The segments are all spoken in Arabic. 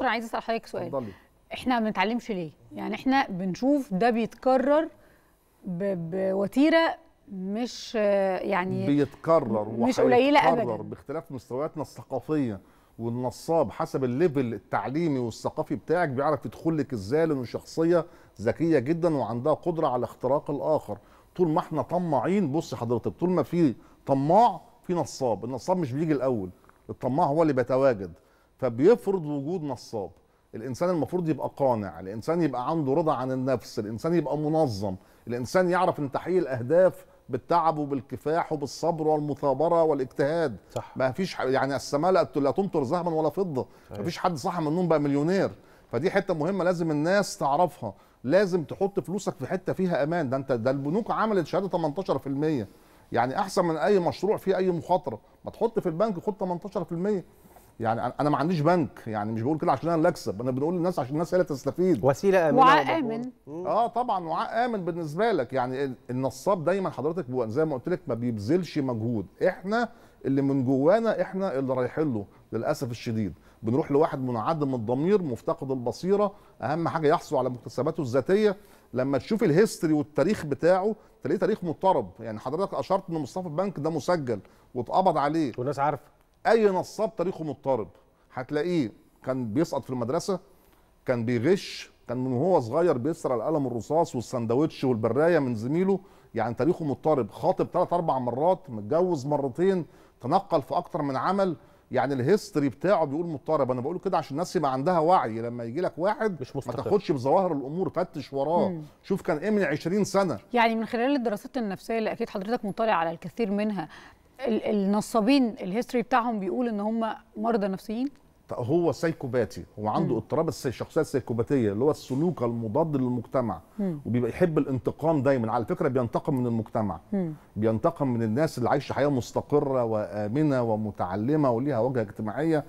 دكتور عايز اسال حضرتك سؤال اتفضلي احنا ما بنتعلمش ليه يعني احنا بنشوف ده بيتكرر بوتيره مش يعني بيتكرر مش قليله ابدا باختلاف مستوياتنا الثقافيه والنصاب حسب الليفل التعليمي والثقافي بتاعك بيعرف يدخل لك ازاي لانه شخصيه ذكيه جدا وعندها قدره على اختراق الاخر طول ما احنا طماعين بص حضرتك طول ما في طماع في نصاب النصاب مش بيجي الاول الطماع هو اللي بيتواجد فبيفرض وجود نصاب الانسان المفروض يبقى قانع الانسان يبقى عنده رضا عن النفس الانسان يبقى منظم الانسان يعرف ان تحقيق الاهداف بالتعب وبالكفاح وبالصبر والمثابره والاجتهاد صح. ما فيش يعني السماء لا تمطر ذهبا ولا فضه ما فيش حد صح من النوم بقى مليونير فدي حته مهمه لازم الناس تعرفها لازم تحط فلوسك في حته فيها امان ده انت ده البنوك عملت شهاده 18% يعني احسن من اي مشروع فيه اي مخاطره ما تحط في البنك خد 18% يعني انا ما عنديش بنك يعني مش بقول كده عشان انا اكسب انا بنقول للناس عشان الناس هي اللي تستفيد وسيله امنه وعاء امن اه طبعا وعاء امن بالنسبه لك يعني النصاب دايما حضرتك زي ما قلت لك ما بيبذلش مجهود احنا اللي من جوانا احنا اللي رايحين له للاسف الشديد بنروح لواحد منعدم الضمير مفتقد البصيره اهم حاجه يحصل على مكتسباته الذاتيه لما تشوف الهيستوري والتاريخ بتاعه تلاقيه تاريخ مضطرب يعني حضرتك اشرت ان مصطفى البنك ده مسجل واتقبض عليه والناس عارفه اي نصاب تاريخه مضطرب هتلاقيه كان بيسقط في المدرسه كان بيغش كان من وهو صغير بيسرق القلم الرصاص والسندوتش والبرايه من زميله يعني تاريخه مضطرب خاطب ثلاث اربع مرات متجوز مرتين تنقل في اكتر من عمل يعني الهيستوري بتاعه بيقول مضطرب انا بقول كده عشان الناس يبقى عندها وعي لما يجي لك واحد مش مستقر. ما تاخدش بظواهر الامور فتش وراه مم. شوف كان ايه من 20 سنه يعني من خلال الدراسات النفسيه اللي اكيد حضرتك مطلع على الكثير منها النصابين الهيستوري بتاعهم بيقول ان هم مرضى نفسيين هو سايكوباتي هو عنده اضطراب الشخصيه السايكوباتيه اللي هو السلوك المضاد للمجتمع مم. وبيبقى يحب الانتقام دايما على فكره بينتقم من المجتمع مم. بينتقم من الناس اللي عايشه حياه مستقره وامنه ومتعلمه وليها وجهه اجتماعيه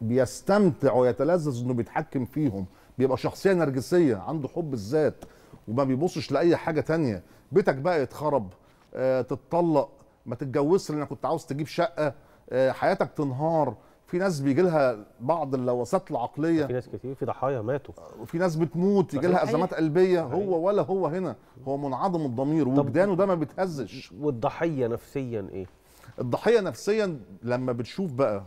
بيستمتع ويتلذذ انه بيتحكم فيهم بيبقى شخصيه نرجسيه عنده حب الذات وما بيبصش لاي حاجه تانية بيتك بقى يتخرب آه، تتطلق ما تتجوزش لانك كنت عاوز تجيب شقه آه، حياتك تنهار في ناس بيجي لها بعض اللوثات العقليه في ناس كتير في ضحايا ماتوا وفي آه، ناس بتموت يجي لها أيوة. ازمات قلبيه أيوة. هو ولا هو هنا هو منعدم الضمير وجدانه ده ما بيتهزش والضحيه نفسيا ايه الضحيه نفسيا لما بتشوف بقى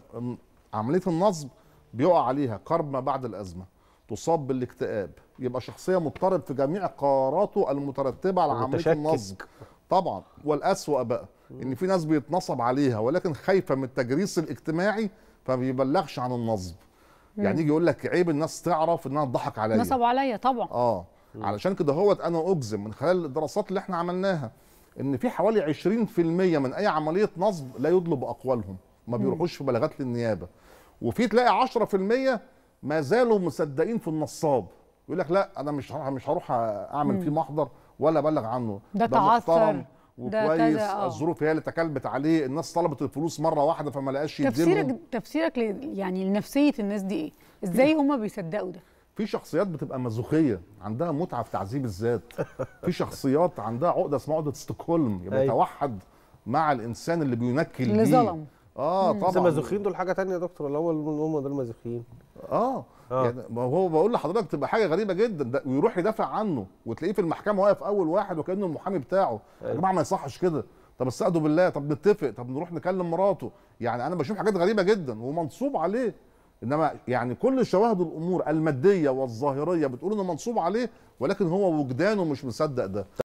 عمليه النصب بيقع عليها كرب ما بعد الازمه تصاب بالاكتئاب يبقى شخصيه مضطرب في جميع قراراته المترتبه على عمليه النصب طبعا والاسوأ بقى ان في ناس بيتنصب عليها ولكن خايفه من التجريس الاجتماعي فما بيبلغش عن النصب يعني يجي يقول لك عيب الناس تعرف انها تضحك عليا نصب عليا طبعا اه علشان كده هوت انا اجزم من خلال الدراسات اللي احنا عملناها ان في حوالي 20% من اي عمليه نصب لا يطلب اقوالهم ما بيروحوش في بلاغات للنيابه وفي تلاقي 10% ما زالوا مصدقين في النصاب يقول لك لا انا مش مش هروح اعمل فيه محضر ولا ابلغ عنه ده, ده تعثر وكويس آه. الظروف هي اللي تكلبت عليه الناس طلبت الفلوس مره واحده فما لقاش تفسيرك تفسيرك يعني لنفسيه الناس دي ايه ازاي هم بيصدقوا ده في شخصيات بتبقى مازوخيه عندها متعه في تعذيب الذات في شخصيات عندها عقده اسمها عقده ستوكهولم يبقى يتوحد أيوة. مع الانسان اللي بينكل اللي ظلم اه طبعا المازوخيين دول حاجه تانية يا دكتور اللي هو هم دول المازوخيين آه. اه يعني ما هو بقول لحضرتك تبقى حاجه غريبه جدا ده ويروح يدافع عنه وتلاقيه في المحكمه واقف اول واحد وكانه المحامي بتاعه يا أيوه. جماعه ما يصحش كده طب استهدوا بالله طب نتفق طب نروح نكلم مراته يعني انا بشوف حاجات غريبه جدا ومنصوب عليه انما يعني كل شواهد الامور الماديه والظاهريه بتقول انه منصوب عليه ولكن هو وجدانه مش مصدق ده